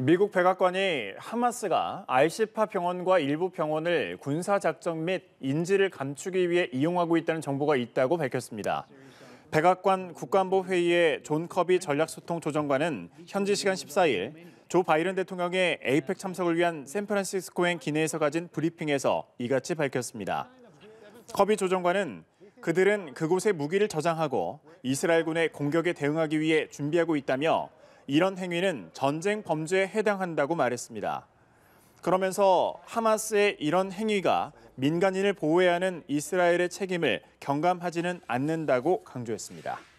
미국 백악관이 하마스가 알시파 병원과 일부 병원을 군사작전 및인지를 감추기 위해 이용하고 있다는 정보가 있다고 밝혔습니다. 백악관 국가보회의의존 커비 전략소통 조정관은 현지 시간 14일 조 바이든 대통령의 에이펙 참석을 위한 샌프란시스코행 기내에서 가진 브리핑에서 이같이 밝혔습니다. 커비 조정관은 그들은 그곳에 무기를 저장하고 이스라엘군의 공격에 대응하기 위해 준비하고 있다며 이런 행위는 전쟁 범죄에 해당한다고 말했습니다. 그러면서 하마스의 이런 행위가 민간인을 보호해야 하는 이스라엘의 책임을 경감하지는 않는다고 강조했습니다.